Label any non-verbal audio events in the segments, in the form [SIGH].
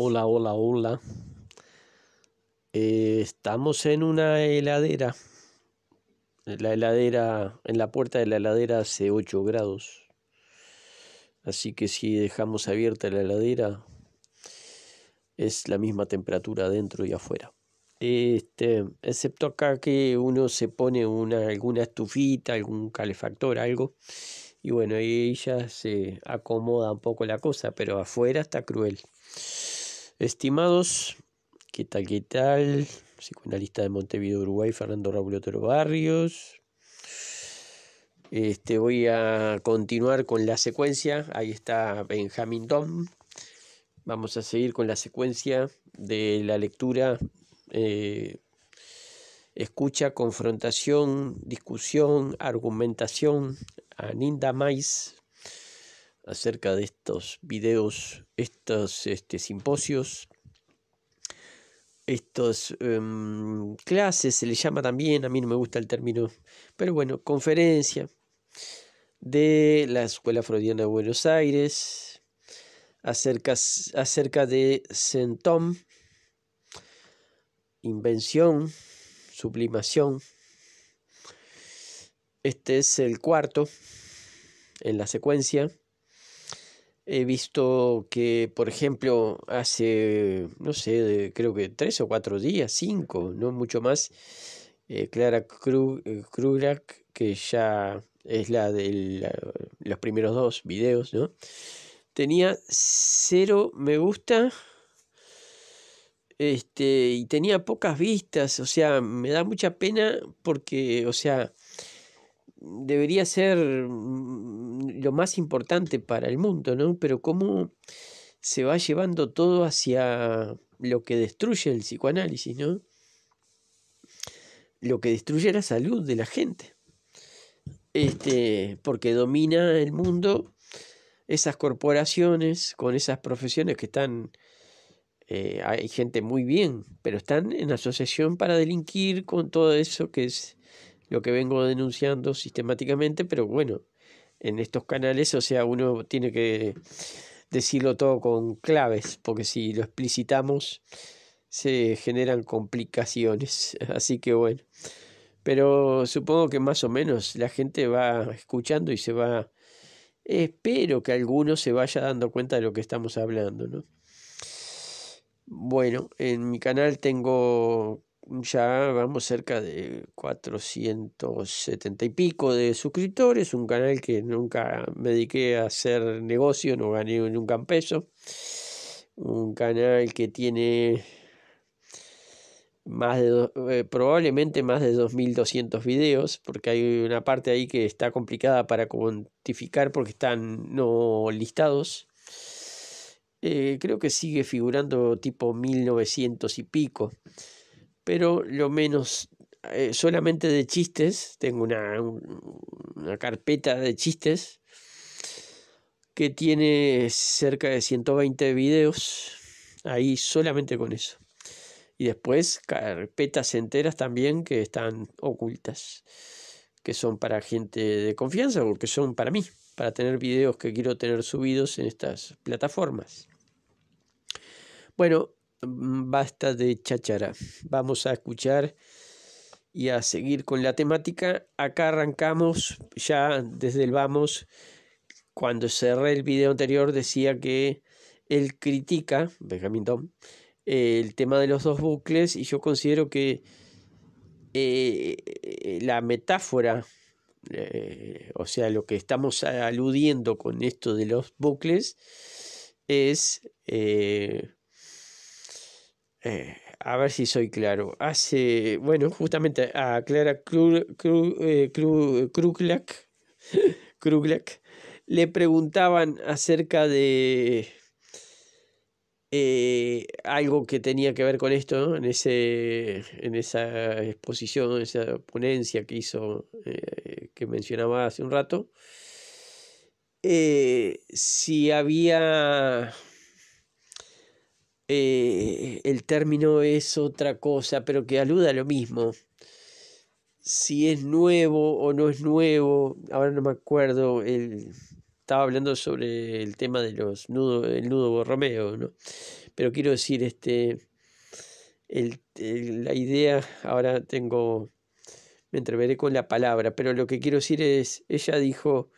Hola, hola, hola. Eh, estamos en una heladera. la heladera, en la puerta de la heladera hace 8 grados. Así que si dejamos abierta la heladera, es la misma temperatura adentro y afuera. Este, excepto acá que uno se pone una, alguna estufita, algún calefactor, algo. Y bueno, ahí ya se acomoda un poco la cosa, pero afuera está cruel. Estimados, ¿qué tal, qué tal? Psicoanalista de Montevideo, Uruguay, Fernando Raúl Barrios. Este, voy a continuar con la secuencia. Ahí está Benjamin Dom. Vamos a seguir con la secuencia de la lectura. Eh, escucha, confrontación, discusión, argumentación. Aninda Mais, acerca de estos videos, estos este, simposios, estas em, clases, se le llama también, a mí no me gusta el término, pero bueno, conferencia de la Escuela Freudiana de Buenos Aires, acerca, acerca de Centom, invención, sublimación. Este es el cuarto en la secuencia. He visto que, por ejemplo, hace, no sé, creo que tres o cuatro días, cinco, no mucho más, eh, Clara eh, Krugrak, que ya es la de los primeros dos videos, ¿no? Tenía cero me gusta este, y tenía pocas vistas, o sea, me da mucha pena porque, o sea, debería ser Mm, lo más importante para el mundo, ¿no? Pero cómo se va llevando todo hacia lo que destruye el psicoanálisis, ¿no? Lo que destruye la salud de la gente. Este, porque domina el mundo esas corporaciones con esas profesiones que están eh, hay gente muy bien, pero están en asociación para delinquir con todo eso que es lo que vengo denunciando sistemáticamente, pero bueno, en estos canales, o sea, uno tiene que decirlo todo con claves, porque si lo explicitamos se generan complicaciones, [LAUGHS] así que bueno. Pero supongo que más o menos la gente va escuchando y se va espero que alguno se vaya dando cuenta de lo que estamos hablando, ¿no? Bueno, en mi canal tengo ya vamos cerca de 470 y pico de suscriptores, un canal que nunca me dediqué a hacer negocio, no gané nunca un peso, un canal que tiene más de eh, probablemente más de 2200 videos, porque hay una parte ahí que está complicada para cuantificar porque están no listados. Eh, creo que sigue figurando tipo 1900 y pico pero lo menos eh, solamente de chistes, tengo una, una carpeta de chistes que tiene cerca de 120 videos ahí solamente con eso. Y después carpetas enteras también que están ocultas, que son para gente de confianza, porque son para mí, para tener videos que quiero tener subidos en estas plataformas. Bueno, basta de chachara Vamos a escuchar y a seguir con la temática. Acá arrancamos ya desde el vamos. Cuando cerré el video anterior decía que él critica, Benjamin Tom, eh, el tema de los dos bucles y yo considero que eh, la metáfora, eh, o sea, lo que estamos aludiendo con esto de los bucles es... Eh, a ver si soy claro. Hace, bueno, justamente a Clara eh, [LAUGHS] Kruglak le preguntaban acerca de eh, algo que tenía que ver con esto, en, ese, en esa exposición, en esa ponencia que hizo, que mencionaba hace un rato, si había eh, el término es otra cosa, pero que aluda a lo mismo. Si es nuevo o no es nuevo, ahora no me acuerdo, el, estaba hablando sobre el tema de los nudo, el nudo Borromeo, ¿no? Pero quiero decir, este, la idea, ahora tengo, me entreveré con la palabra, pero lo que quiero decir es, ella dijo,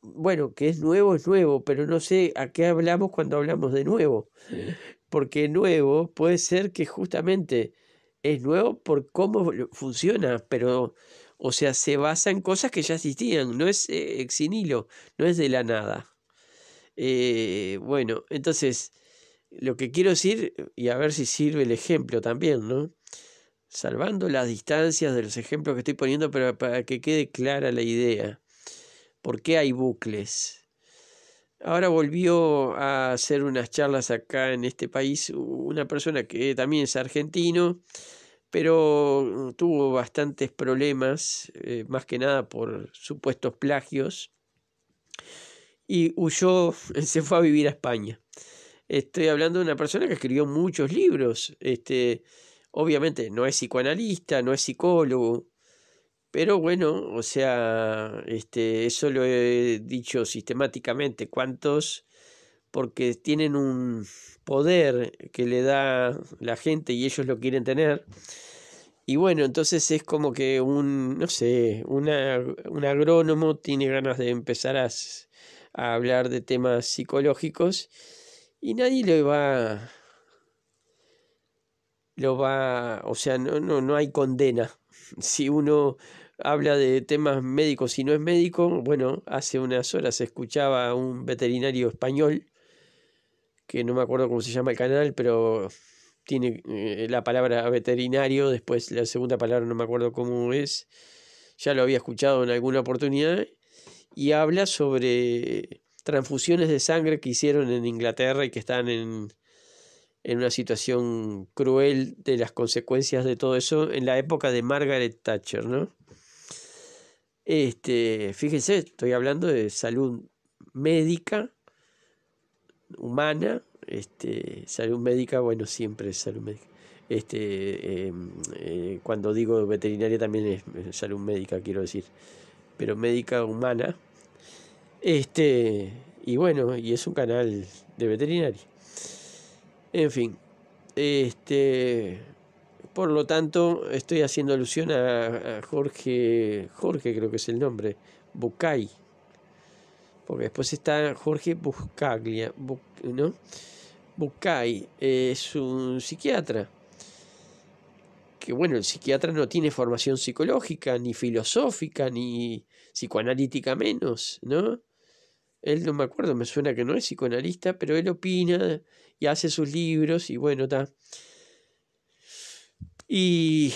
bueno, que es nuevo, es nuevo, pero no sé a qué hablamos cuando hablamos de nuevo porque nuevo puede ser que justamente es nuevo por cómo funciona, pero, o sea, se basa en cosas que ya existían, no es exinilo, eh, eh, no es de la nada. Eh, bueno, entonces, lo que quiero decir, y a ver si sirve el ejemplo también, ¿no? Salvando las distancias de los ejemplos que estoy poniendo, pero para que quede clara la idea. ¿Por qué hay bucles? Ahora volvió a hacer unas charlas acá en este país una persona que también es argentino, pero uh, tuvo bastantes problemas, eh, más que nada por supuestos plagios, y huyó, [LAUGHS] se fue a vivir a España. Estoy hablando de una persona que escribió muchos libros, este, obviamente no es psicoanalista, no es psicólogo, pero bueno, o sea, este, eso lo he dicho sistemáticamente, cuántos, porque tienen un poder que le da la gente y ellos lo quieren tener. Y bueno, entonces es como que un, no sé, un agrónomo tiene ganas de empezar a, hablar de temas psicológicos y nadie le va lo va, o sea, no, no hay condena si uno habla de temas médicos y no es médico, bueno, hace unas horas escuchaba a un veterinario español, que no me acuerdo cómo se llama el canal, pero tiene eh, la palabra veterinario, después la segunda palabra no me acuerdo cómo es, ya lo había escuchado en alguna oportunidad, y habla sobre transfusiones de sangre que hicieron en Inglaterra y que están en, en una situación cruel de las consecuencias de todo eso en la época de Margaret Thatcher, ¿no? Este, fíjense, estoy hablando de salud médica, humana, este, salud médica, bueno, siempre salud médica. Este, em, eh, cuando digo veterinaria también es eh, salud médica, quiero decir, pero médica humana. Este, y bueno, y es un canal de veterinaria. En fin, este, por lo tanto, estoy haciendo alusión a, Jorge, Jorge creo que es el nombre, Bucay, porque después está Jorge Buscaglia, ¿no? Bucay eh, es un psiquiatra. Que bueno, el psiquiatra no tiene formación psicológica, ni filosófica, ni psicoanalítica menos, ¿no? él no me acuerdo, me suena que no es psicoanalista, pero él opina y hace sus libros y bueno, está. Y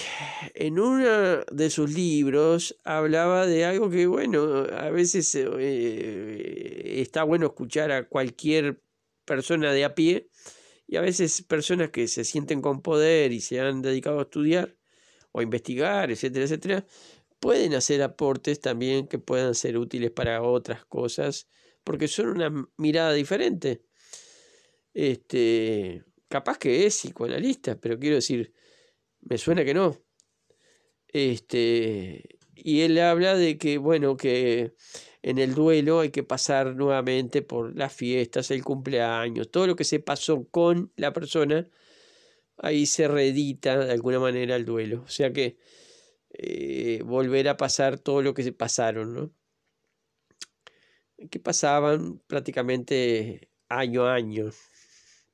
en uno de sus libros hablaba de algo que, bueno, a veces eh, eh, está bueno escuchar a cualquier persona de a pie y a veces personas que se sienten con poder y se han dedicado a estudiar o a investigar, etcétera, etcétera, pueden hacer aportes también que puedan ser útiles para otras cosas porque son una mirada diferente. Este, capaz que es psicoanalista, pero quiero decir, me suena que no. Este, y él habla de que, bueno, que en el duelo hay que pasar nuevamente por las fiestas, el cumpleaños, todo lo que se pasó con la persona, ahí se reedita de alguna manera el duelo. O sea que eh, volver a pasar todo lo que se pasaron, ¿no? que pasaban prácticamente año a año,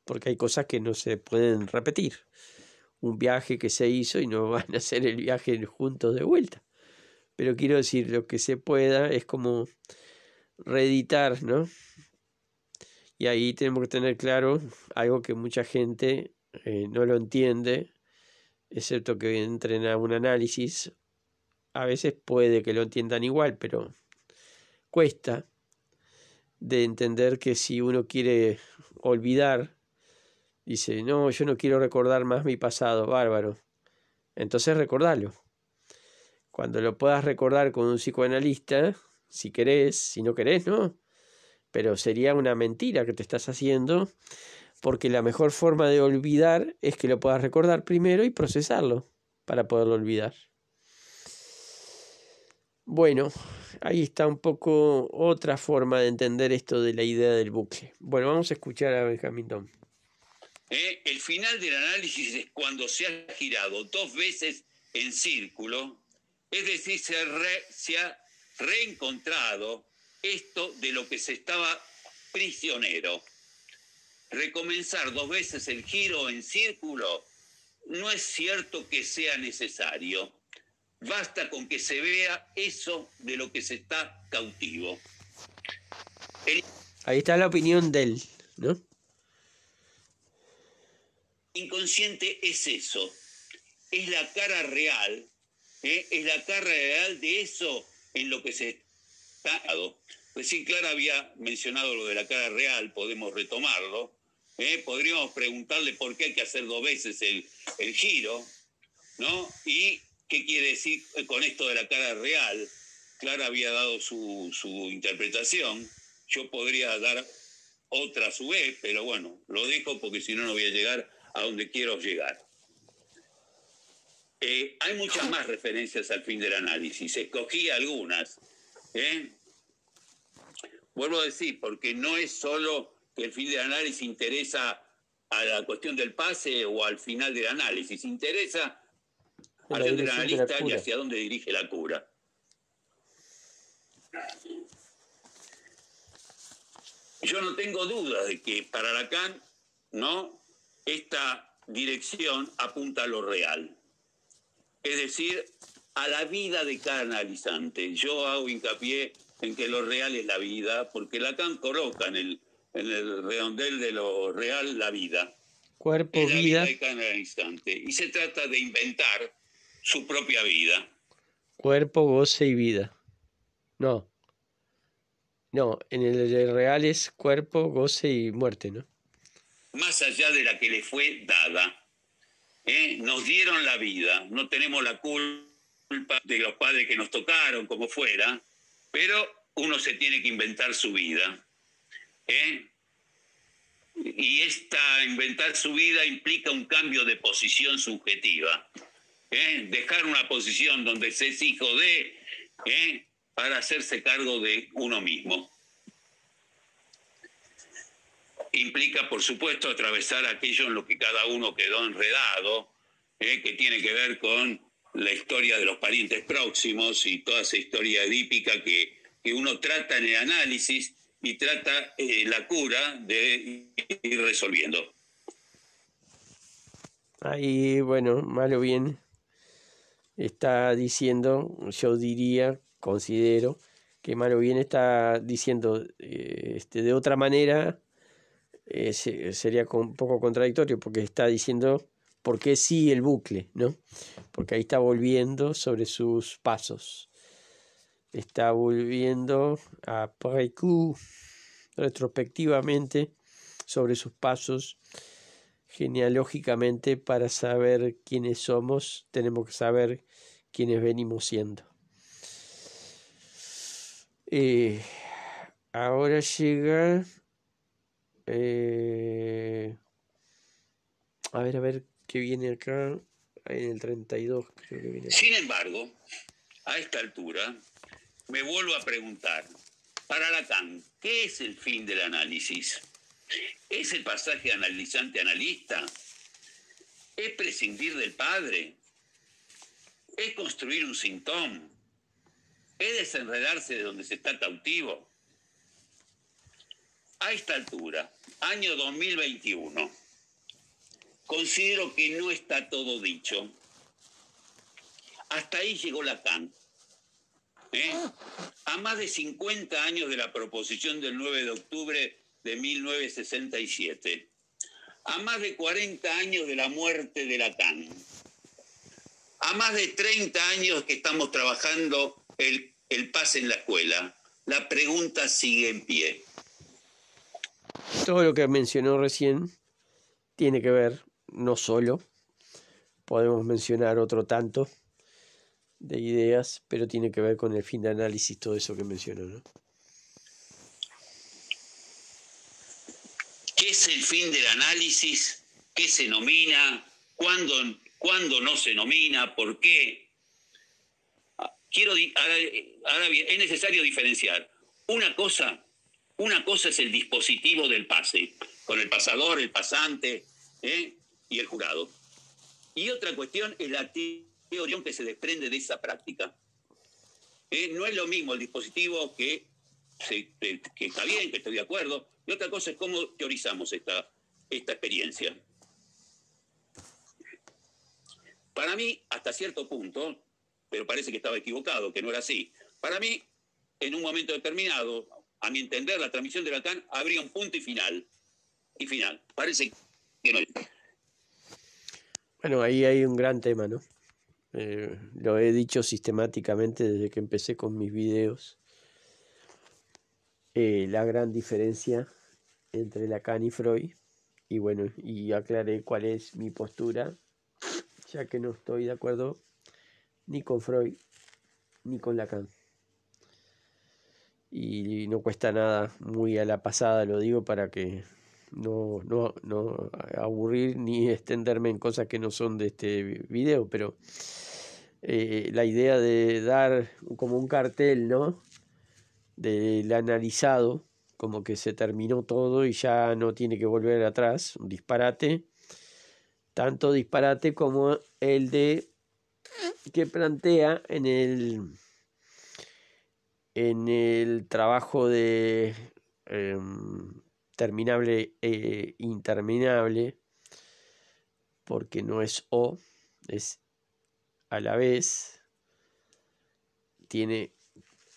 porque hay cosas que no se pueden repetir. Un viaje que se hizo y no [LAUGHS] van a hacer el viaje juntos de vuelta. Pero quiero decir, lo que se pueda es como reeditar, ¿no? Y ahí tenemos que tener claro algo que mucha gente eh, no lo entiende, excepto que entren a un análisis. A veces puede que lo entiendan igual, pero cuesta de entender que si uno quiere olvidar, dice, no, yo no quiero recordar más mi pasado, bárbaro. Entonces recordalo. Cuando lo puedas recordar con un psicoanalista, si querés, si no querés, no. Pero sería una mentira que te estás haciendo, porque la mejor forma de olvidar es que lo puedas recordar primero y procesarlo para poderlo olvidar. Bueno, ahí está un poco otra forma de entender esto de la idea del bucle. Bueno, vamos a escuchar a Benjamin Tom. Eh, el final del análisis es cuando se ha girado dos veces en círculo, es decir, se ha reencontrado esto de lo que se estaba prisionero. Recomenzar dos veces el giro en círculo no es cierto que sea necesario Basta con que se vea eso de lo que se está cautivo. Ahí está la opinión de él, ¿no? Inconsciente es eso, es la cara real, ¿eh? es la cara real de eso en lo que se está. Pues sí Clara había mencionado lo de la cara real, podemos retomarlo. ¿eh? Podríamos preguntarle por qué hay que hacer dos veces el, el giro, ¿no? Y ¿Qué quiere decir con esto de la cara real? Clara había dado su, interpretación. Yo podría dar otra a su vez, pero bueno, lo dejo porque si no, no voy a llegar a donde quiero llegar. Eh, hay muchas más referencias al fin del análisis. Escogí algunas. ¿eh? Vuelvo a decir, porque no es solo que el fin del análisis interesa a la cuestión del pase o al final del análisis, interesa hacia dónde la y hacia dónde dirige la cura. Yo no tengo dudas de que para Lacan, ¿no? Esta dirección apunta a lo real. Es decir, a la vida de cada Yo hago hincapié en que lo real es la vida, porque Lacan coloca en el, en el redondel de lo real la vida. Cuerpo, vida. de Y se trata de inventar su propia vida. Cuerpo, goce y vida. No. No, en el real es cuerpo, goce y muerte, ¿no? Más allá de la que le fue dada. ¿eh? Nos dieron la vida, no tenemos la culpa de los padres que nos tocaron, como fuera, pero uno se tiene que inventar su vida. ¿eh? Y esta inventar su vida implica un cambio de posición subjetiva. ¿eh? dejar una posición donde se es hijo de, ¿eh? para hacerse cargo de uno mismo. Implica, por supuesto, atravesar aquello en lo que cada uno quedó enredado, ¿eh? que tiene que ver con la historia de los parientes próximos y toda esa historia edípica que, que uno trata en el análisis y trata la cura de ir resolviendo. Ahí, bueno, malo o bien, está diciendo, yo diría, considero, que mal bien está diciendo eh, este, de otra manera, eh, sería un poco contradictorio, porque está diciendo por qué sí el bucle, ¿no? Porque ahí está volviendo sobre sus pasos. Está volviendo a Précu retrospectivamente sobre sus pasos genealógicamente para saber quiénes somos, tenemos que saber quiénes venimos siendo. Eh, ahora llega... Eh, a ver, a ver, ¿qué viene acá? En el 32 Sin embargo, a esta altura, me vuelvo a preguntar, para Lacan, ¿qué es el fin del análisis? Es el pasaje analizante analista es prescindir del Padre, es construir un sintón, es desenredarse de donde se está cautivo. A esta altura, año 2021, considero que no está todo dicho. Hasta ahí llegó Lacan. ¿eh? A más de 50 años de la proposición del 9 de octubre de 1967, a más de 40 años de la muerte de Latán, a más de 30 años que estamos trabajando el, el pase en la escuela, la pregunta sigue en pie. Todo lo que mencionó recién tiene que ver, no solo, podemos mencionar otro tanto de ideas, pero tiene que ver con el fin de análisis, todo eso que mencionó, ¿no? es el fin del análisis, qué se nomina, cuándo, no se nomina, por qué. Ah, quiero, ah, ahora bien, es necesario diferenciar. Una cosa, una cosa es el dispositivo del pase, con el pasador, el pasante ¿eh? y el jurado. Y otra cuestión es la teoría que se desprende de esa práctica. ¿Eh? No es lo mismo el dispositivo que, que está bien, que estoy de acuerdo, y otra cosa es cómo teorizamos esta, esta experiencia. Para mí, hasta cierto punto, pero parece que estaba equivocado, que no era así, para mí, en un momento determinado, a mi entender, la transmisión de Lacan habría un punto y final. Y final. Parece que no Bueno, ahí hay un gran tema, ¿no? Eh, lo he dicho sistemáticamente desde que empecé con mis videos. Eh, la gran diferencia entre Lacan y Freud. Y bueno, y aclaré cuál es mi postura, ya que no estoy de acuerdo ni con Freud ni con Lacan. Y no cuesta nada, muy a la pasada lo digo para que no, no, no aburrir ni [LAUGHS] extenderme en cosas que no son de este video, pero eh, la idea de dar como un cartel, ¿no? del analizado, como que se terminó todo y ya no tiene que volver atrás, un disparate, tanto disparate como el de que plantea en el en el trabajo de em, terminable e interminable porque no es o es a la vez tiene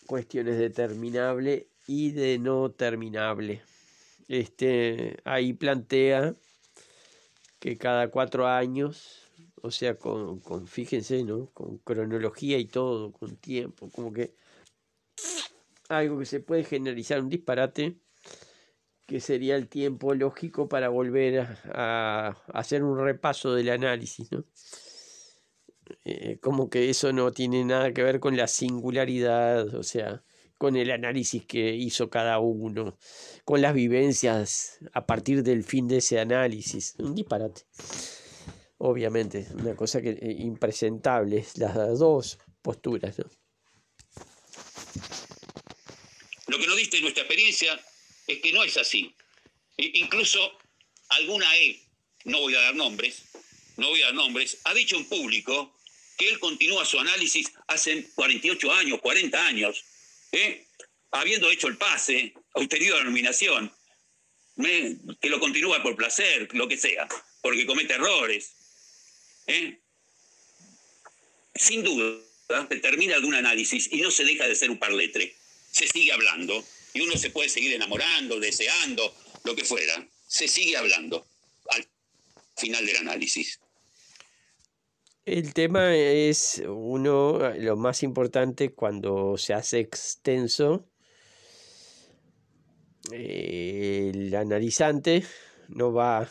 cuestiones de terminable y de no terminable. Este, ahí plantea que cada cuatro años, o sea, con, fíjense, ¿no? Con cronología y todo, con tiempo, como que algo que se puede generalizar un disparate, que sería el tiempo lógico para volver a hacer un repaso del análisis, ¿no? Eh, como que eso no tiene nada que ver con la singularidad, o sea, con el análisis que hizo cada uno, con las vivencias a partir del fin de ese análisis. Un disparate. Obviamente, una cosa que eh, impresentable, las dos posturas. Lo que nos diste nuestra experiencia es que no es así. incluso alguna E, no voy a dar nombres, no voy a dar nombres, ha dicho en público que él continúa su análisis hace 48 años, 40 años, ¿eh? habiendo hecho el pase, obtenido la nominación, ¿eh? que lo continúa por placer, lo que sea, porque comete errores. ¿eh? Sin duda, se termina de un análisis y no se deja de ser un parletre. Se sigue hablando y uno se puede seguir enamorando, deseando, lo que fuera. Se sigue hablando al final del análisis. El tema es uno, eh, lo más importante cuando se hace extenso, eh, el analizante no va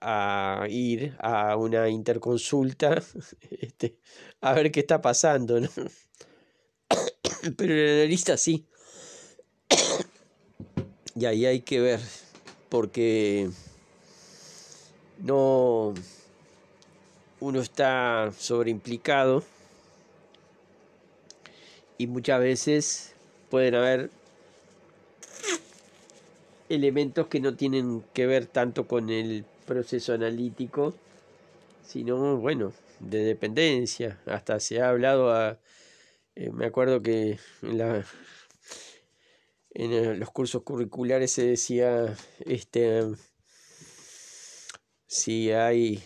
a ir a una interconsulta [LAUGHS] este, a ver qué está pasando, ¿no? [COUGHS] pero el analista sí. [COUGHS] Y ahí hay que ver, porque no uno está sobreimplicado y muchas veces pueden haber elementos que no tienen que ver tanto con el proceso analítico, sino, bueno, de dependencia. Hasta se ha hablado a... Eh, me acuerdo que en, la, en los cursos curriculares se decía, este, si hay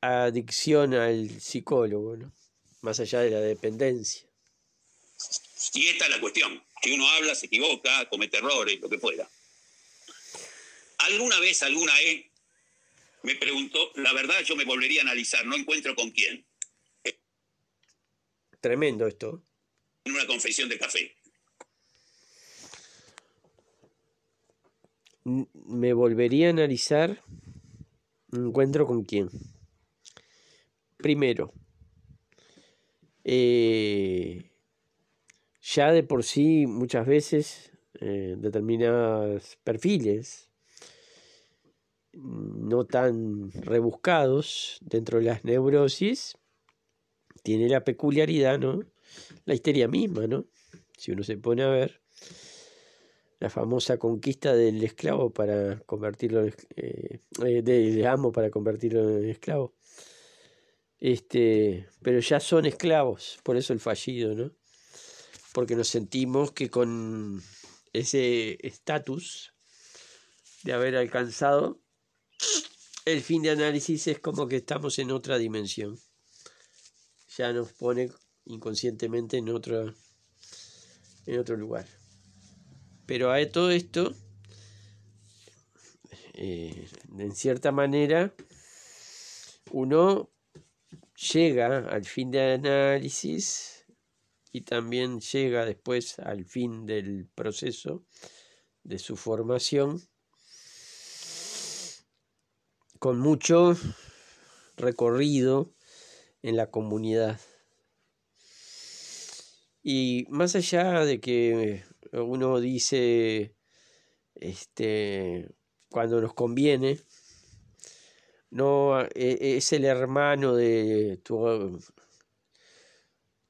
adicción al psicólogo, ¿no? más allá de la dependencia. Y esta es la cuestión. Si uno habla, se equivoca, comete errores, lo que fuera. Alguna vez, alguna vez, me preguntó, la verdad yo me volvería a analizar, no encuentro con quién. Tremendo esto. En una confesión de café. Me volvería a analizar. ¿Encuentro con quién? Primero, eh, ya de por sí muchas veces eh, determinados perfiles mm, no tan rebuscados dentro de las neurosis tiene la peculiaridad, ¿no? La histeria misma, ¿no? Si uno se pone a ver, la famosa conquista del esclavo para convertirlo en, eh, eh, amo para convertirlo en esclavo. Este, pero ya son esclavos, por eso el fallido, ¿no? Porque nos sentimos que con ese estatus de haber alcanzado el fin de análisis es como que estamos en otra dimensión. Ya nos pone inconscientemente en en otro lugar. Pero a todo esto, en eh, cierta manera, uno llega al fin del análisis y también llega después al fin del proceso de su formación con mucho recorrido en la comunidad. Y más allá de que uno dice este, cuando nos conviene, no e, es el hermano de tu,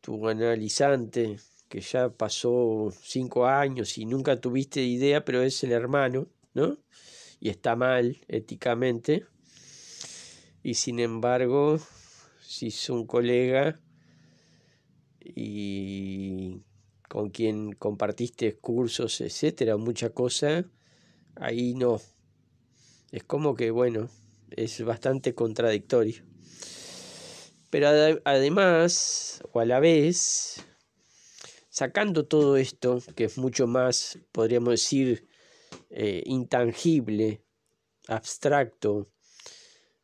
tu analizante que ya pasó cinco años y nunca tuviste idea, pero es el hermano, ¿no? Y está mal éticamente. Y sin embargo, si es un colega y con quien compartiste cursos, etcétera, mucha cosa, ahí no. Es como que, bueno, es bastante contradictorio. Pero además, o a la vez, sacando todo esto, que es mucho más, podríamos decir, eh, intangible, abstracto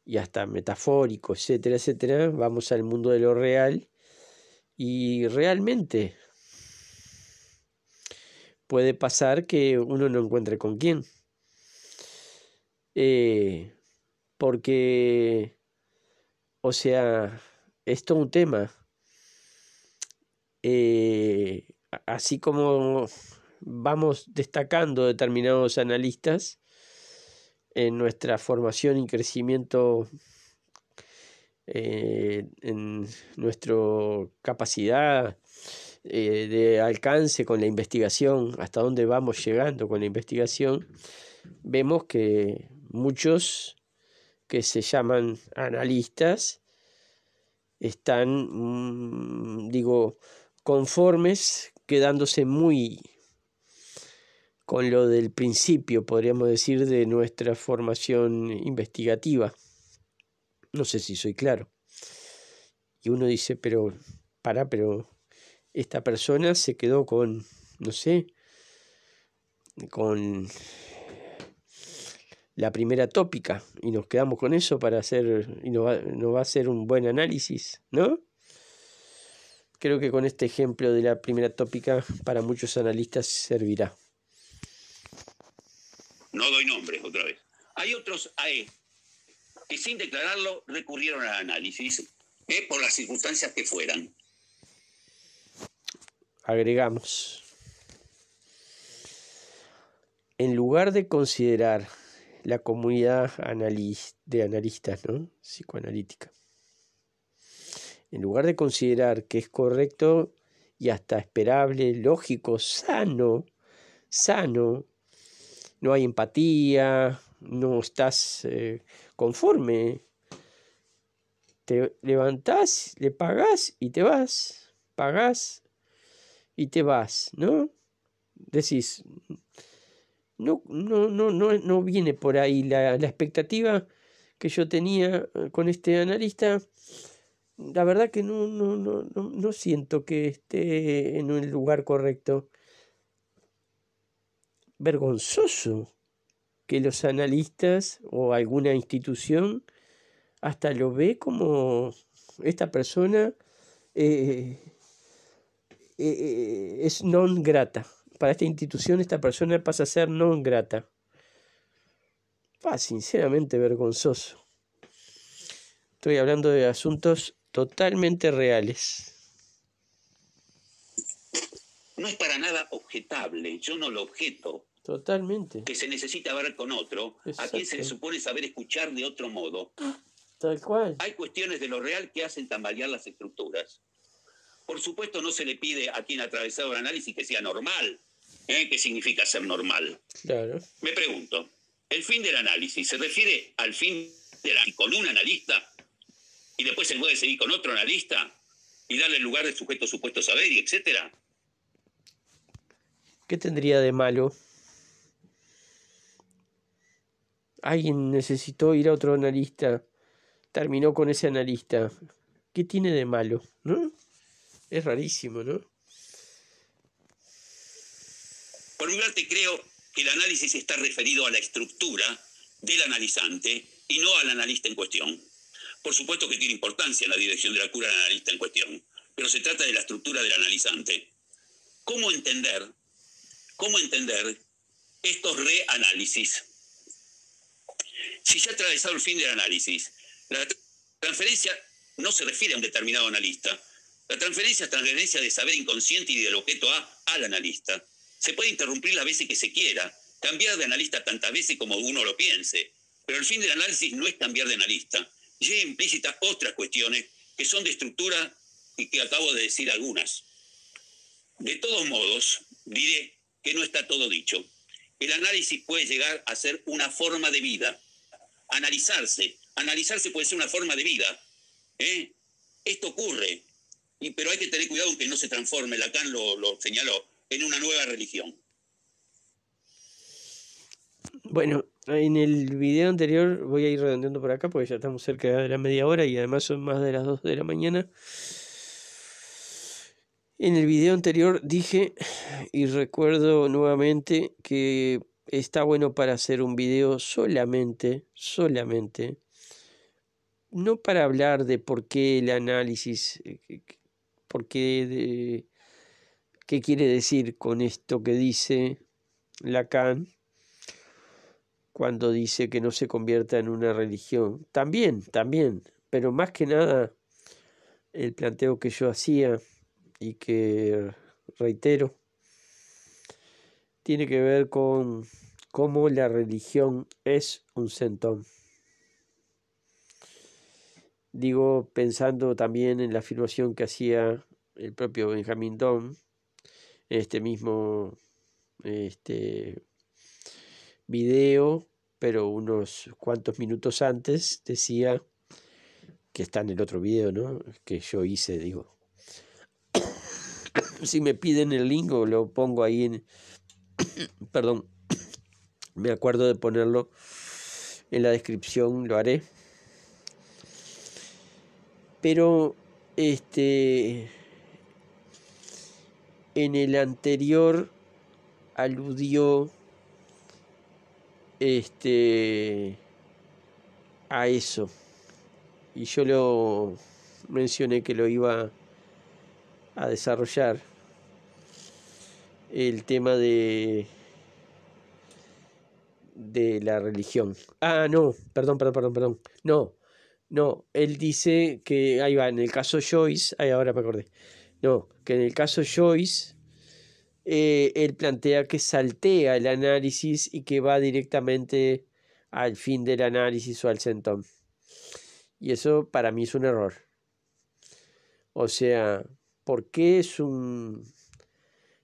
y hasta metafórico, etcétera, etcétera, vamos al mundo de lo real y realmente puede pasar que uno no encuentre con quién. Eh, porque, o sea, esto es un tema. Eh, así como vamos destacando determinados analistas en nuestra formación y crecimiento, eh, en nuestra capacidad eh, de alcance con la investigación, hasta dónde vamos llegando con la investigación, vemos que muchos que se llaman analistas están, mm, digo, conformes, quedándose muy con lo del principio, podríamos decir, de nuestra formación investigativa. No sé si soy claro. Y uno dice, pero, para, pero esta persona se quedó con, no sé, con la primera tópica y nos quedamos con eso para hacer, y nos va, a hacer un buen análisis, ¿no? Creo que con este ejemplo de la primera tópica para muchos analistas servirá. No doy nombres otra vez. Hay otros AE que sin declararlo recurrieron al análisis, ¿eh? por las circunstancias que fueran agregamos, en lugar de considerar la comunidad de analistas, ¿no? psicoanalítica, en lugar de considerar que es correcto y hasta esperable, lógico, sano, sano, no hay empatía, no estás eh, conforme, te levantás, le pagás y te vas, pagás y te vas, ¿no? Decís, no, no, no, no, viene por ahí la, expectativa que yo tenía eh, con este analista. La verdad que no, no, siento que esté en el lugar correcto. Vergonzoso que los analistas o alguna institución hasta lo ve como esta persona eh, eh, es non grata. Para esta institución esta persona pasa a ser non grata. Ah, sinceramente vergonzoso. Estoy hablando de asuntos totalmente reales. No es para nada objetable, yo no lo objeto. Totalmente. Que se necesita hablar con otro, a quien se le supone saber escuchar de otro modo. Tal cual. Hay cuestiones de lo real que hacen tambalear las estructuras. Por supuesto, no se le pide a quien ha atravesado el análisis que sea normal. ¿eh? ¿Qué significa ser normal? Claro. Me pregunto, ¿el fin del análisis se refiere al fin del análisis con un analista y después se puede seguir con otro analista y darle el lugar de sujeto supuesto saber y etcétera? ¿Qué tendría de malo? Alguien necesitó ir a otro analista, terminó con ese analista. ¿Qué tiene de malo? ¿No? Es rarísimo, ¿no? Por un te creo que el análisis está referido a la estructura del analizante y no al analista en cuestión. Por supuesto que tiene importancia la dirección de la cura del analista en cuestión, pero se trata de la estructura del analizante. ¿Cómo entender, cómo entender estos reanálisis? Si se ha atravesado el fin del análisis, la transferencia no se refiere a un determinado analista, la transferencia es transferencia de saber inconsciente y del objeto A al analista. Se puede interrumpir la veces que se quiera, cambiar de analista tantas veces como uno lo piense, pero el fin del análisis no es cambiar de analista. Lleva implícitas otras cuestiones que son de estructura y que acabo de decir algunas. De todos modos, diré que no está todo dicho. El análisis puede llegar a ser una forma de vida. Analizarse. Analizarse puede ser una forma de vida. ¿Eh? Esto ocurre pero hay que tener cuidado en que no se transforme, Lacan lo, lo señaló, en una nueva religión. Bueno, en el video anterior voy a ir redondeando por acá porque ya estamos cerca de la media hora y además son más de las 2 de la mañana. En el video anterior dije y recuerdo nuevamente que está bueno para hacer un video solamente, solamente, no para hablar de por qué el análisis eh, porque ¿qué quiere decir con esto que dice Lacan cuando dice que no se convierta en una religión? También, también, pero más que nada el planteo que yo hacía y que reitero tiene que ver con cómo la religión es un centón. Digo, pensando también en la afirmación que hacía el propio Benjamin Don, este mismo este, video, pero unos cuantos minutos antes decía, que está en el otro video, ¿no? Que yo hice, digo. [COUGHS] si me piden el link o lo pongo ahí en... [COUGHS] Perdón, [COUGHS] me acuerdo de ponerlo en la descripción, lo haré. Pero este en el anterior aludió este a eso y yo lo mencioné que lo iba a desarrollar el tema de de la religión. Ah, no, perdón, perdón, perdón, perdón. No, no, él dice que, ahí va, en el caso Joyce, ahí ahora me acordé, no, que en el caso Joyce, eh, él plantea que saltea el análisis y que va directamente al fin del análisis o al centón. Y eso para mí es un error. O sea, ¿por qué es un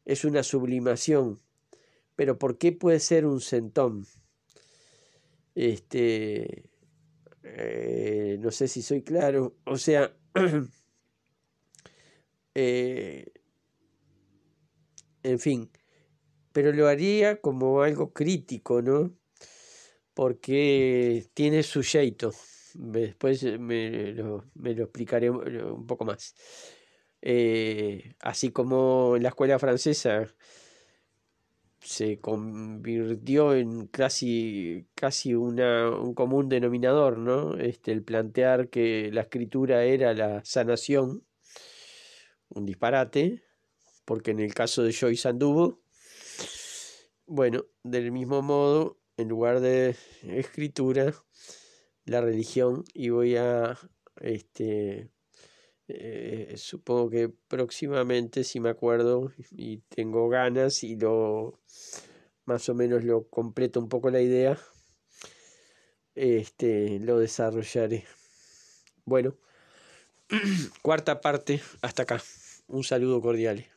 es una sublimación? Pero ¿por qué puede ser un centón? Este eh, no sé si soy claro, o sea, [CLEARS THROAT] eh, en fin, pero lo haría como algo crítico, ¿no? Porque tiene jeito, Después me lo, explicaré un poco más. Eh, así como en la escuela francesa se convirtió en casi, casi un común denominador, ¿no? Este, el plantear que la escritura era la sanación, un disparate, porque en el caso de Joyce Anduvo, bueno, del mismo modo, en lugar de escritura, la religión, y voy a este, eh, eh, supongo que próximamente, si me acuerdo [LAUGHS] y tengo ganas y lo más o menos lo completo un poco la idea, este, lo desarrollaré. Bueno, [CLEARS THROAT] cuarta parte, hasta acá. Un saludo cordial.